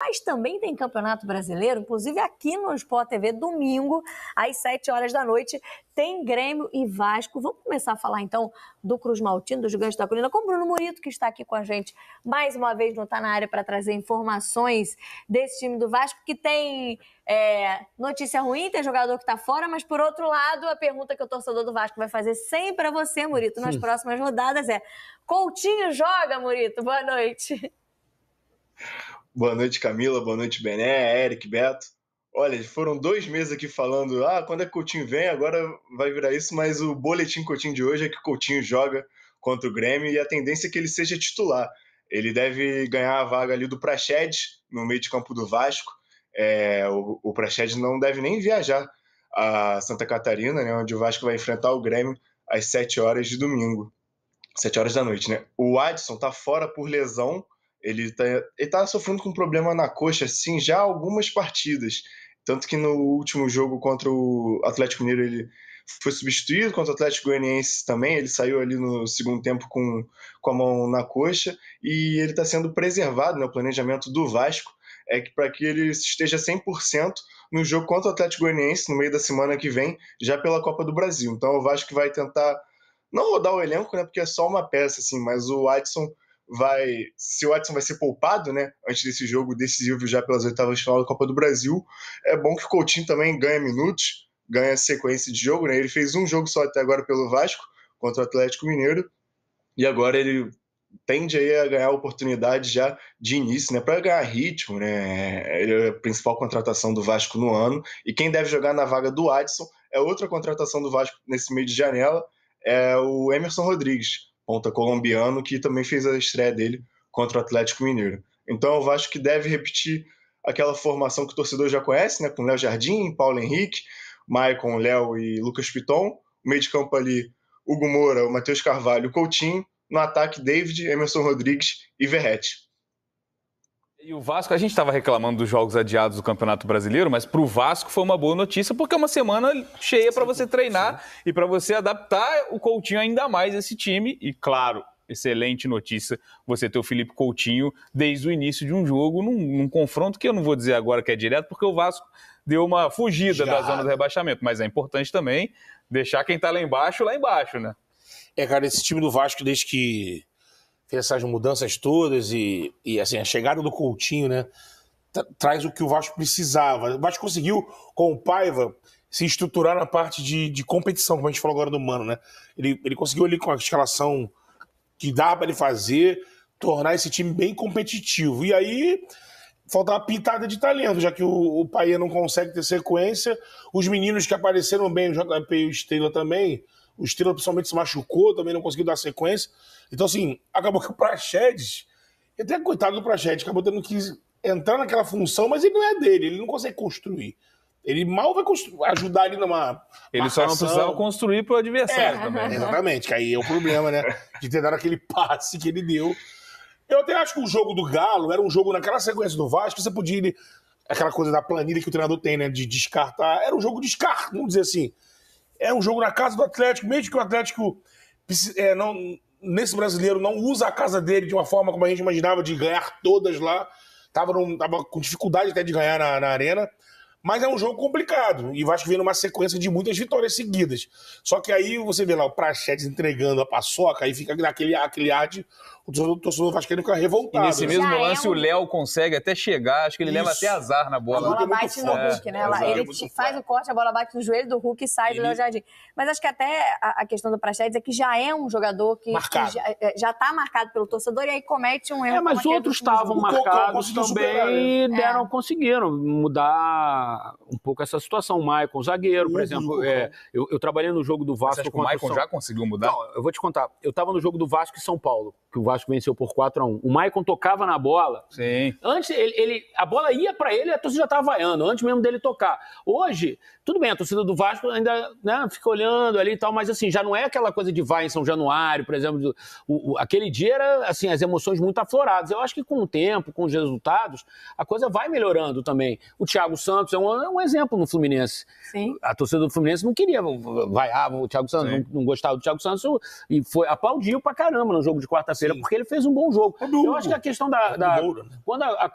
Mas também tem Campeonato Brasileiro, inclusive aqui no Sport TV, domingo, às 7 horas da noite, tem Grêmio e Vasco. Vamos começar a falar então do Cruz Maltino, do Gigante da Colina, com o Bruno Murito, que está aqui com a gente mais uma vez, não está na área para trazer informações desse time do Vasco, que tem é, notícia ruim, tem jogador que está fora, mas por outro lado, a pergunta que o torcedor do Vasco vai fazer sempre a você, Murito, nas Sim. próximas rodadas é: Coutinho joga, Murito? Boa noite. Boa noite, Camila. Boa noite, Bené, Eric, Beto. Olha, foram dois meses aqui falando, ah, quando é que o Coutinho vem, agora vai virar isso, mas o boletim Coutinho de hoje é que o Coutinho joga contra o Grêmio e a tendência é que ele seja titular. Ele deve ganhar a vaga ali do Praxedes, no meio de campo do Vasco. É, o, o não deve nem viajar a Santa Catarina, né, onde o Vasco vai enfrentar o Grêmio às 7 horas de domingo. 7 horas da noite, né? O Adson tá fora por lesão, ele tá, ele tá sofrendo com um problema na coxa, assim, já algumas partidas. Tanto que no último jogo contra o Atlético Mineiro ele foi substituído, contra o Atlético Goianiense também, ele saiu ali no segundo tempo com, com a mão na coxa, e ele está sendo preservado no né, planejamento do Vasco, é que para que ele esteja 100% no jogo contra o Atlético Goianiense no meio da semana que vem, já pela Copa do Brasil. Então o Vasco vai tentar não rodar o elenco, né, porque é só uma peça assim, mas o Watson vai. Se o Watson vai ser poupado, né? Antes desse jogo decisivo já pelas oitavas de final da Copa do Brasil, é bom que o Coutinho também ganha minutos, ganha sequência de jogo, né? Ele fez um jogo só até agora pelo Vasco contra o Atlético Mineiro. E agora ele tende aí a ganhar oportunidade já de início, né, para ganhar ritmo, né? Ele é a principal contratação do Vasco no ano e quem deve jogar na vaga do Adson é outra contratação do Vasco nesse meio de janela, é o Emerson Rodrigues ponta colombiano, que também fez a estreia dele contra o Atlético Mineiro. Então o Vasco que deve repetir aquela formação que o torcedor já conhece, né, com Léo Jardim, Paulo Henrique, Maicon, Léo e Lucas Piton. O meio de campo ali, Hugo Moura, o Matheus Carvalho, o Coutinho. No ataque, David, Emerson Rodrigues e Verrete. E o Vasco, a gente estava reclamando dos jogos adiados do Campeonato Brasileiro, mas para o Vasco foi uma boa notícia, porque é uma semana cheia para você treinar Sim. e para você adaptar o Coutinho ainda mais esse time. E claro, excelente notícia você ter o Felipe Coutinho desde o início de um jogo, num, num, confronto que eu não vou dizer agora que é direto, porque o Vasco deu uma fugida Já. da zona do rebaixamento, mas é importante também deixar quem está lá embaixo, lá embaixo, né? É, cara, esse time do Vasco, desde que fez essas mudanças todas e, e assim, a chegada do Coutinho, né? Traz o que o Vasco precisava. O Vasco conseguiu, com o Paiva, se estruturar na parte de, de competição, como a gente falou agora do Mano, né? Ele, ele conseguiu ali com a escalação que dá para ele fazer, tornar esse time bem competitivo. E aí falta uma pitada de talento, já que o, o Paia não consegue ter sequência. Os meninos que apareceram bem, o JP e o Estrela também, o Steelers principalmente se machucou, também não conseguiu dar sequência. Então, assim, acabou que o Praxedes, até coitado do Praxedes, acabou tendo que entrar naquela função, mas ele não é dele, ele não consegue construir. Ele mal vai ajudar ele numa. Ele marcação. só não precisava construir para o adversário é, também. Né? Exatamente, que aí é o problema, né? De ter dado aquele passe que ele deu. Eu até acho que o jogo do Galo era um jogo naquela sequência do Vasco, você podia ir. Aquela coisa da planilha que o treinador tem, né? De descartar. Era um jogo de descarte, vamos dizer assim. É um jogo na casa do Atlético, mesmo que o Atlético é, não, nesse brasileiro não usa a casa dele de uma forma como a gente imaginava de ganhar todas lá. Tava, num, tava com dificuldade até de ganhar na, na arena. Mas é um jogo complicado. E o Vasco vem numa sequência de muitas vitórias seguidas. Só que aí você vê lá o Prachetes entregando a paçoca, aí fica naquele aquele ar de o torcedor vascaíno fica revoltado. E nesse né? mesmo Já é lance, é um... o Léo consegue até chegar, acho que ele Isso. leva até azar na bola. A bola bate no forte. Hulk, né? né? É, ele é faz o corte, a bola bate no joelho do Hulk e sai ele... do Léo Jardim. Mas acho que até a questão do Prachetes é que já é um jogador que, que já, está é, marcado pelo torcedor e aí comete um erro. É, mas outros estavam marcados também né? e deram, é. conseguiram mudar um pouco essa situação. O Maicon, zagueiro, por exemplo. É, eu, eu, trabalhei no jogo do Vasco. Você acha que o Maicon São... já conseguiu mudar? Não, eu vou te contar. Eu estava no jogo do Vasco e São Paulo, que o Vasco venceu por 4 a 1 O Maicon tocava na bola. Sim. Antes, ele, ele a bola ia para ele e a torcida já estava vaiando, antes mesmo dele tocar. Hoje, tudo bem, a torcida do Vasco ainda né, fica olhando ali e tal, mas assim, já não é aquela coisa de vai em São Januário, por exemplo. O, o, aquele dia era, assim, as emoções muito afloradas. Eu acho que com o tempo, com os resultados, a coisa vai melhorando também. O Thiago Santos é então, é um exemplo no Fluminense. Sim. A torcida do Fluminense não queria vaiar ah, o Thiago Santos, não, não, gostava do Thiago Santos e foi, aplaudiu pra caramba no jogo de quarta-feira, porque ele fez um bom jogo. É Eu acho que a questão da. da né? Quando a, a,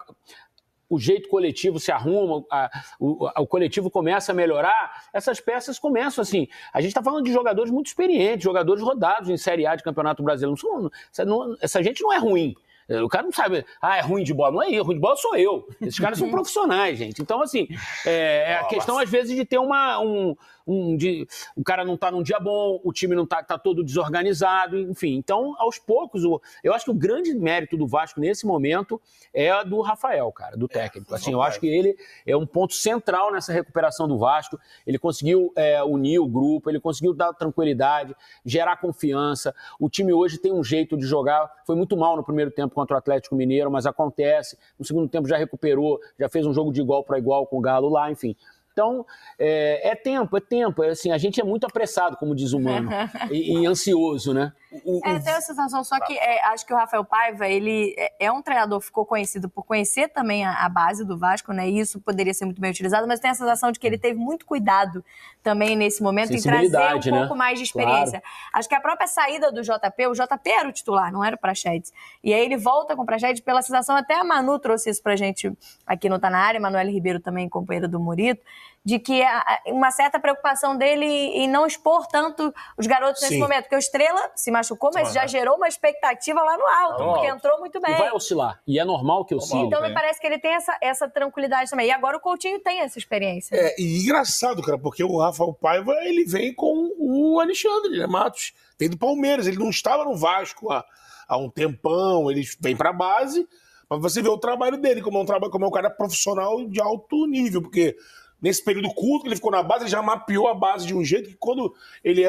o jeito coletivo se arruma, a, o, o, coletivo começa a melhorar, essas peças começam assim. A gente está falando de jogadores muito experientes, jogadores rodados em Série A de Campeonato Brasileiro. Não, não, essa gente não é ruim. O cara não sabe, ah, é ruim de bola. Não é eu, ruim de bola sou eu. Esses caras são uhum. profissionais, gente. Então, assim, é, é a questão, às vezes, de ter uma, um, um, de, o cara não está num dia bom, o time não está tá todo desorganizado, enfim. Então, aos poucos, eu acho que o grande mérito do Vasco nesse momento é do Rafael, cara, do é, técnico. assim, eu acho que ele é um ponto central nessa recuperação do Vasco. Ele conseguiu é, unir o grupo, ele conseguiu dar tranquilidade, gerar confiança. O time hoje tem um jeito de jogar. Foi muito mal no primeiro tempo contra o Atlético Mineiro, mas acontece. No segundo tempo já recuperou, já fez um jogo de igual para igual com o Galo lá, enfim. Então, é, é tempo, é tempo. É, assim, a gente é muito apressado, como diz o humano, e, e, ansioso, né? O, o... É, a sensação, só que é, acho que o Rafael Paiva, ele é, é um treinador, ficou conhecido por conhecer também a, a, base do Vasco, né? E isso poderia ser muito bem utilizado, mas tem a sensação de que ele teve muito cuidado também nesse momento em trazer um né? pouco mais de experiência. Claro. Acho que a própria saída do JP, o JP era o titular, não era o Praxedes. E aí ele volta com o Praxedes pela sensação, até a Manu trouxe isso pra gente aqui no Tá Na Área, Manuel Ribeiro também, companheiro do Murito, de que uma certa preocupação dele em não expor tanto os garotos Sim. nesse momento, porque o Estrela se machucou, mas já gerou uma expectativa lá no alto, porque entrou muito bem. E vai oscilar, e é normal que oscile. Então é. me né? parece que ele tem essa, essa tranquilidade também, e agora o Coutinho tem essa experiência. É, e engraçado, cara, porque o Rafael Paiva, ele vem com o Alexandre né, Matos, vem do Palmeiras, ele não estava no Vasco há, há um tempão, ele vem pra base, mas você vê o trabalho dele, como é um, como é um cara profissional de alto nível, porque nesse período curto que ele ficou na base, ele já mapeou a base de um jeito que quando ele é,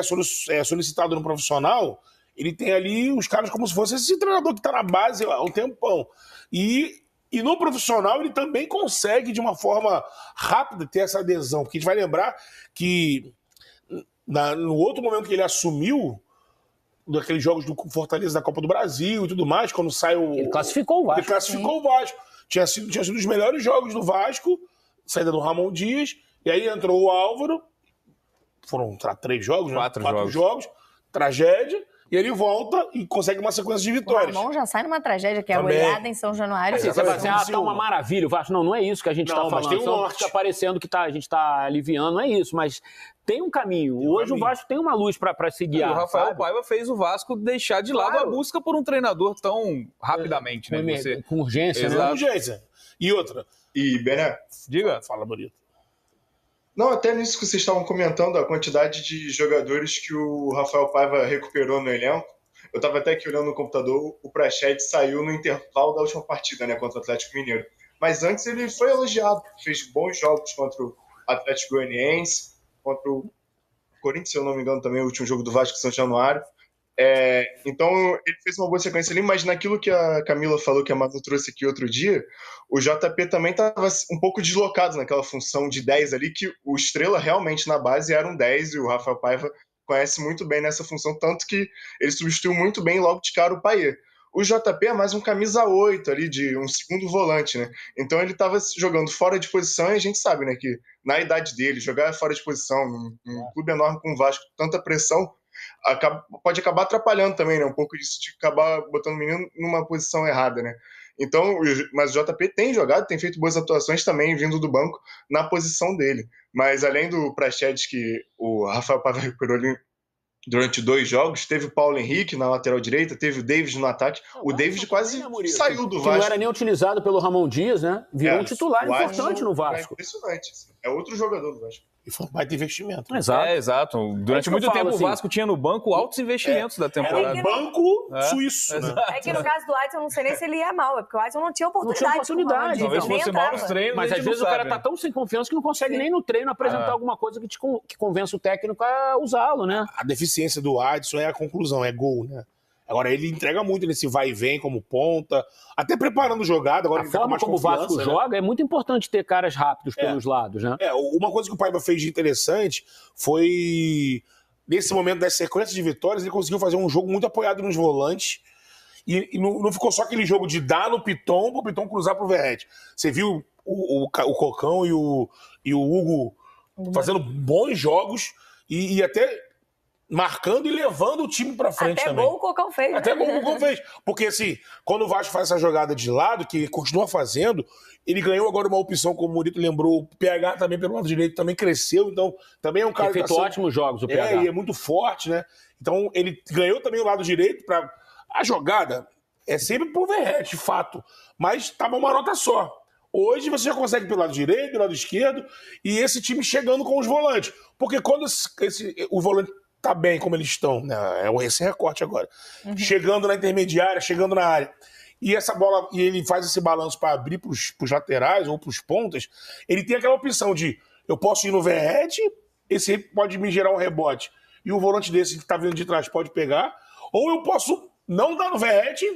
é solicitado no profissional, ele tem ali os caras como se fosse esse treinador que está na base há um tempão. E, e no profissional ele também consegue, de uma forma rápida, ter essa adesão. Porque a gente vai lembrar que na, no outro momento que ele assumiu, daqueles jogos do Fortaleza da Copa do Brasil e tudo mais, quando sai Ele classificou o Vasco. Ele classificou sim. o Vasco. Tinha sido, tinha sido um dos melhores jogos do Vasco saída do Ramon Dias, e aí entrou o Álvaro, foram três jogos, né? quatro, né? quatro jogos. jogos, tragédia, e ele volta e consegue uma sequência de vitórias. O Ramon já sai numa tragédia, que é Também. a olhada em São Januário. Assim, ah, é, você vai dizer, ah, tá uma maravilha. O Vasco, não, não é isso que a gente está falando. Mas tem um norte. Fica parecendo que tá, a gente está aliviando, não é isso. Mas tem um caminho. Tem um Hoje caminho. o Vasco tem uma luz para se guiar. O Rafael sabe? Paiva fez o Vasco deixar de lado claro. a busca por um treinador tão é, rapidamente. É, né, com, você... com urgência, né? Exato. né? Com urgência. E outra, e, Bené. Diga. Fala, bonito. Não, até nisso que vocês estavam comentando, a quantidade de jogadores que o Rafael Paiva recuperou no elenco. Eu estava até aqui olhando no computador, o Prached saiu no intervalo da última partida, né, contra o Atlético Mineiro. Mas antes ele foi elogiado, fez bons jogos contra o Atlético Goianiense, contra o Corinthians, se eu não me engano, também, o último jogo do Vasco São Januário. É, então ele fez uma boa sequência ali, mas naquilo que a Camila falou que a Manu trouxe aqui outro dia, o JP também estava assim, um pouco deslocado naquela função de 10 ali, que o Estrela realmente na base era um 10 e o Rafa Paiva conhece muito bem nessa função, tanto que ele substituiu muito bem logo de cara o Paier. O JP é mais um camisa 8 ali, de um segundo volante, né? Então ele estava jogando fora de posição e a gente sabe, né, que na idade dele, jogar fora de posição, num, num clube enorme com o Vasco, tanta pressão, acaba, pode acabar atrapalhando também, né? Um pouco disso de acabar botando o menino numa posição errada, né? Então, mas o JP tem jogado, tem feito boas atuações também, vindo do banco, na posição dele. Mas além do Prachedes, que o Rafael Pava recuperou ali durante dois jogos, teve o Paulo Henrique na lateral direita, teve o David no ataque. Ah, o David quase saiu do Vasco. Que não era nem utilizado pelo Ramon Dias, né? Virou é, um titular importante no é Vasco. É impressionante. Assim. É outro jogador do Vasco. E foi um baita investimento. É, exato. É, exato. Durante é muito tempo assim, o Vasco tinha no banco altos investimentos é, da temporada. Era um banco é, suíço. Né? É que no caso do Adson, não sei nem se ele ia mal, é porque o Adson não tinha oportunidade. Não tinha oportunidade. Talvez fosse mal nos treinos, Mas às vezes sabe, o cara tá tão sem confiança que não consegue Sim. nem no treino apresentar ah. alguma coisa que, te, que convença o técnico a usá-lo, né? A deficiência do Adson é a conclusão, é gol, né? Agora ele entrega muito nesse vai e vem como ponta, até preparando jogada. Agora a ele forma tá mais como o Vasco né? joga é muito importante ter caras rápidos é. pelos lados, né? É, uma coisa que o Paiva fez de interessante foi nesse momento das sequências de vitórias ele conseguiu fazer um jogo muito apoiado nos volantes. E, e não, não, ficou só aquele jogo de dar no Piton para o Piton cruzar para o Verrete. Você viu o, o, o, Cocão e o, e o Hugo uhum. fazendo bons jogos e, e até marcando e levando o time para frente Até também. Até gol o Cocão fez. Né? Até né? o Cocão fez. Porque, assim, quando o Vasco faz essa jogada de lado, que ele continua fazendo, ele ganhou agora uma opção, como o Murito lembrou, o PH também pelo lado direito também cresceu, então também é um cara... Ele fez tá sendo... ótimos jogos, o PH. É, e é muito forte, né? Então, ele ganhou também o lado direito para A jogada é sempre pro Verrete, de fato, mas tava uma nota só. Hoje você já consegue pelo lado direito, pelo lado esquerdo, e esse time chegando com os volantes. Porque quando esse, esse o volante tá bem como eles estão, né? É esse recorte agora. Uhum. Chegando na intermediária, chegando na área. E essa bola, e ele faz esse balanço para abrir para os laterais ou para os pontas, ele tem aquela opção de eu posso ir no verrete, esse pode me gerar um rebote. E o volante desse que está vindo de trás pode pegar, ou eu posso não dar no verrete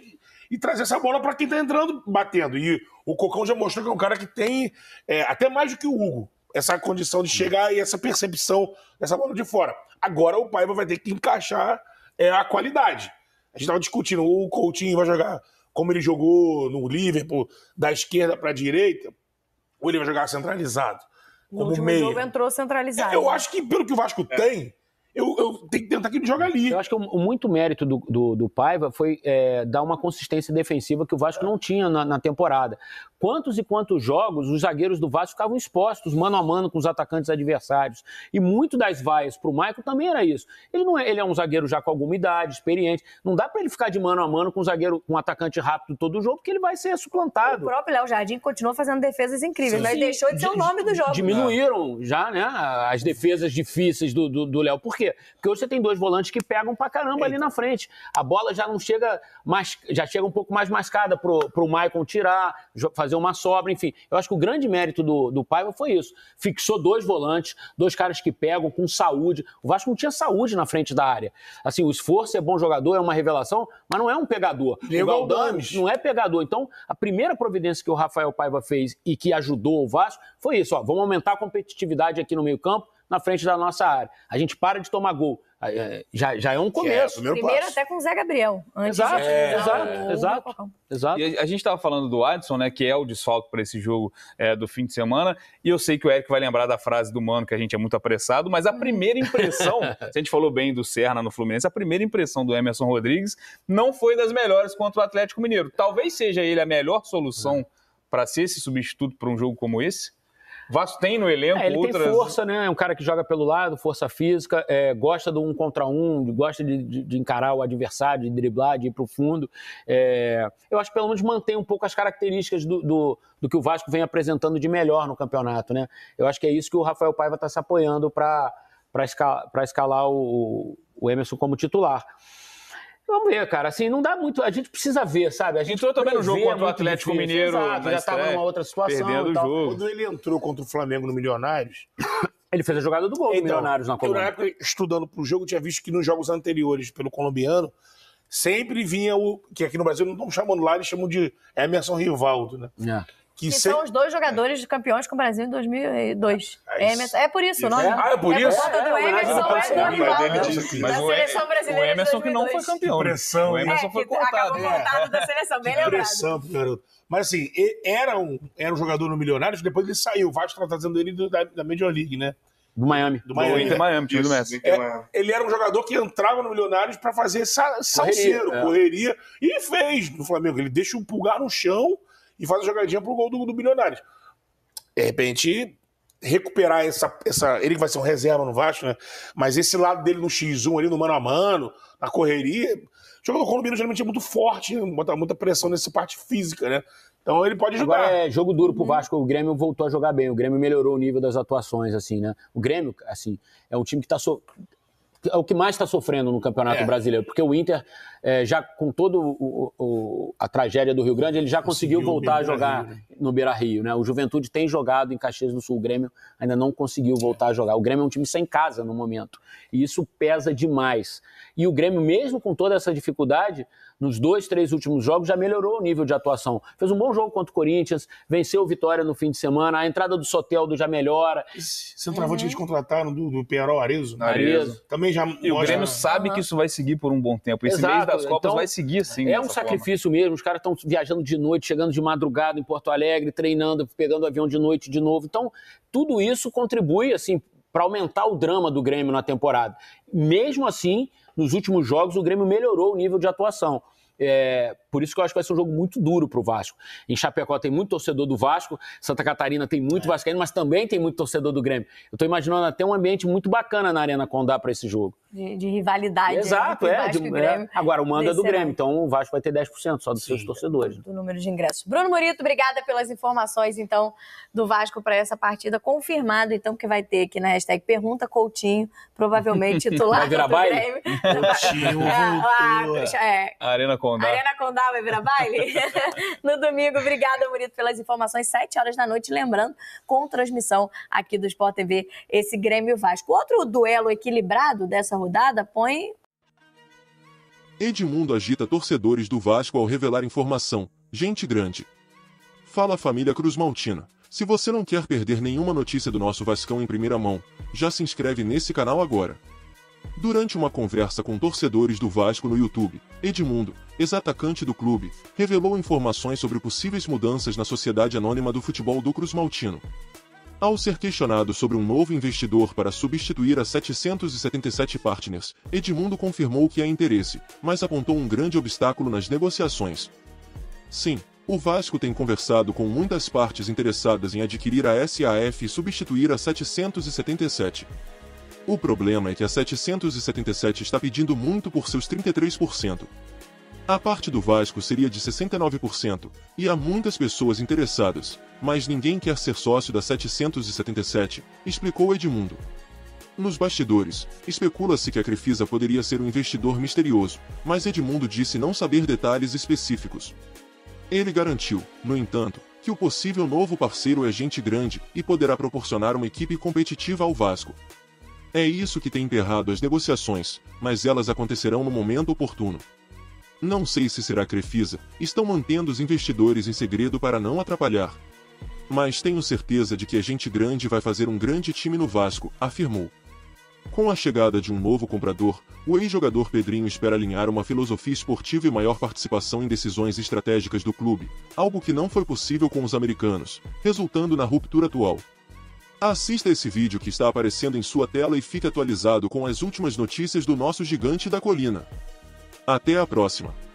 e trazer essa bola para quem está entrando batendo. E o Cocão já mostrou que é um cara que tem é, até mais do que o Hugo essa condição de chegar e essa percepção dessa bola de fora. Agora o Paiva vai ter que encaixar é, a qualidade. A gente estava discutindo, o Coutinho vai jogar como ele jogou no Liverpool, da esquerda para a direita, ou ele vai jogar centralizado? No como último meia. jogo entrou centralizado. É, eu né? acho que pelo que o Vasco é. tem, eu, eu tenho que tentar que ele joga ali. Eu acho que o, muito mérito do, do, do Paiva foi é, dar uma consistência defensiva que o Vasco não tinha na, na, temporada. Quantos e quantos jogos os zagueiros do Vasco ficavam expostos mano a mano com os atacantes adversários. E muito das vaias para o Maicon também era isso. Ele não é, ele é um zagueiro já com alguma idade, experiente. Não dá para ele ficar de mano a mano com um zagueiro, com um atacante rápido todo o jogo, porque ele vai ser suplantado. O próprio Léo Jardim continuou fazendo defesas incríveis, Sim. mas deixou de ser o nome do jogo. Diminuíram já, né, as defesas difíceis do, do, do Léo. Por quê? Porque hoje você tem dois volantes que pegam pra caramba Eita. ali na frente. A bola já não chega mais, já chega um pouco mais mascada pro, pro Maicon tirar, fazer uma sobra, enfim. Eu acho que o grande mérito do, do Paiva foi isso. Fixou dois volantes, dois caras que pegam com saúde. O Vasco não tinha saúde na frente da área. Assim, o esforço é bom jogador, é uma revelação, mas não é um pegador. legal o não é pegador. Então, a primeira providência que o Rafael Paiva fez e que ajudou o Vasco foi isso, ó, vamos aumentar a competitividade aqui no meio-campo na frente da nossa área. A gente para de tomar gol. Ah, é, já, já é um é, começo. É, primeiro, primeiro até com o Zé Gabriel. Antes exato, é, exato, é. exato, exato. E a, a gente estava falando do Adson, né, que é o desfalque para esse jogo é, do fim de semana. E eu sei que o Eric vai lembrar da frase do Mano, que a gente é muito apressado, mas a hum. primeira impressão, se a gente falou bem do Serna no Fluminense, a primeira impressão do Emerson Rodrigues não foi das melhores contra o Atlético Mineiro. Talvez seja ele a melhor solução hum. para ser esse substituto para um jogo como esse? Vasco tem no elenco é, ele outras... tem força, né? É um cara que joga pelo lado, força física, é, gosta do um contra um, gosta de, de, de, encarar o adversário, de driblar, de ir pro fundo. É, eu acho que pelo menos mantém um pouco as características do, do, do, que o Vasco vem apresentando de melhor no campeonato, né? Eu acho que é isso que o Rafael Paiva está se apoiando para escalar, pra escalar o, o Emerson como titular. Vamos ver, cara. Assim, não dá muito. A gente precisa ver, sabe? A gente entrou também no jogo contra o Atlético difícil. Mineiro. Exato, já estava é, numa outra situação. Perdendo o jogo. Quando ele entrou contra o Flamengo no Milionários. ele fez a jogada do gol então, do Milionários na Colômbia. Eu, na época, estudando pro jogo, tinha visto que nos jogos anteriores pelo colombiano, sempre vinha o. Que aqui no Brasil não estão chamando lá, eles chamam de Emerson Rivaldo, né? É que, que se... são os dois jogadores de campeões com o Brasil em 2002. É, é Emerson. É por isso, o nome. Ah, é por isso? É, é, Emerson ah, é Mas é é, o Emerson é né? brasileira. O Emerson que não foi campeão. Pressão. O Emerson foi cortado. cortado né? da seleção, bem lembrado. Pressão, garoto. Mas assim, era um, era um jogador no Milionários, depois ele saiu. O Vasco está trazendo ele da, da Major League, né? Do Miami. Do Miami. Do Inter Miami, time do Messi. É, ele era um jogador que entrava no Milionários para fazer sa salseiro, correria, correria, e fez no Flamengo. Ele deixa um pulgar no chão e faz a jogadinha pro gol do, do Bilionários. De repente, recuperar essa, essa. Ele vai ser um reserva no Vasco, né? Mas esse lado dele no X1 ali, no mano a mano, na correria. O do colombiano geralmente é muito forte, né? bota muita pressão nessa parte física, né? Então ele pode ajudar. Agora é jogo duro pro uhum. Vasco. O Grêmio voltou a jogar bem. O Grêmio melhorou o nível das atuações, assim, né? O Grêmio, assim, é um time que tá. So... É o que mais está sofrendo no Campeonato é. Brasileiro, porque o Inter, é, já com toda a tragédia do Rio Grande, ele já conseguiu, conseguiu voltar a jogar Rio, né? no Beira Rio. Né? O Juventude tem jogado em Caxias do Sul, o Grêmio ainda não conseguiu voltar a jogar. O Grêmio é um time sem casa no momento, e isso pesa demais. E o Grêmio, mesmo com toda essa dificuldade, nos dois, três últimos jogos já melhorou o nível de atuação. Fez um bom jogo contra o Corinthians, venceu o Vitória no fim de semana, a entrada do Soteldo já melhora. Centroavante uhum. que eles contrataram do, do Pierrot Arezo, Arezzo. Também já E o Grêmio sabe que isso vai seguir por um bom tempo. Esse Exato. mês das Copas então, vai seguir, sim. É um sacrifício forma. mesmo, os caras estão viajando de noite, chegando de madrugada em Porto Alegre, treinando, pegando avião de noite de novo. Então, tudo isso contribui, assim, para aumentar o drama do Grêmio na temporada. Mesmo assim, nos últimos jogos o Grêmio melhorou o nível de atuação. É, por isso que eu acho que vai ser um jogo muito duro para o Vasco. Em Chapecó tem muito torcedor do Vasco, Santa Catarina tem muito é. vascaíno, mas também tem muito torcedor do Grêmio. Eu estou imaginando até um ambiente muito bacana na Arena Condá para esse jogo. De, de rivalidade. Né, Exato, né? é, de, é. Agora, o manda é do Grêmio, então o Vasco vai ter 10% só dos Sim, seus torcedores. Do número de ingressos. Bruno Murito, obrigada pelas informações, então, do Vasco para essa partida. Confirmado, então, que vai ter aqui na hashtag Pergunta Coutinho, provavelmente titular vai virar do baile? Grêmio. Coutinho, ah, ah, é, a, Arena Condá. Condá. Arena Condá vai virar baile? no domingo. Obrigada, Murito, pelas informações. Sete horas da noite, lembrando, com transmissão aqui do Sport TV, esse Grêmio Vasco. Outro duelo equilibrado dessa rodada põe... Edmundo agita torcedores do Vasco ao revelar informação. Gente grande. Fala família Cruz Maltina. Se você não quer perder nenhuma notícia do nosso Vascão em primeira mão, já se inscreve nesse canal agora. Durante uma conversa com torcedores do Vasco no YouTube, Edmundo, ex-atacante do clube, revelou informações sobre possíveis mudanças na Sociedade Anônima do Futebol do Cruz Maltino. Ao ser questionado sobre um novo investidor para substituir a 777 partners, Edmundo confirmou que há interesse, mas apontou um grande obstáculo nas negociações. Sim, o Vasco tem conversado com muitas partes interessadas em adquirir a SAF e substituir a 777. O problema é que a 777 está pedindo muito por seus 33%. A parte do Vasco seria de 69%, e há muitas pessoas interessadas, mas ninguém quer ser sócio da 777, explicou Edmundo. Nos bastidores, especula-se que a Crefisa poderia ser um investidor misterioso, mas Edmundo disse não saber detalhes específicos. Ele garantiu, no entanto, que o possível novo parceiro é gente grande e poderá proporcionar uma equipe competitiva ao Vasco, é isso que tem emperrado as negociações, mas elas acontecerão no momento oportuno. Não sei se será Crefisa, estão mantendo os investidores em segredo para não atrapalhar. Mas tenho certeza de que a gente grande vai fazer um grande time no Vasco, afirmou. Com a chegada de um novo comprador, o ex-jogador Pedrinho espera alinhar uma filosofia esportiva e maior participação em decisões estratégicas do clube, algo que não foi possível com os americanos, resultando na ruptura atual. Assista esse vídeo que está aparecendo em sua tela e fique atualizado com as últimas notícias do nosso gigante da colina. Até a próxima!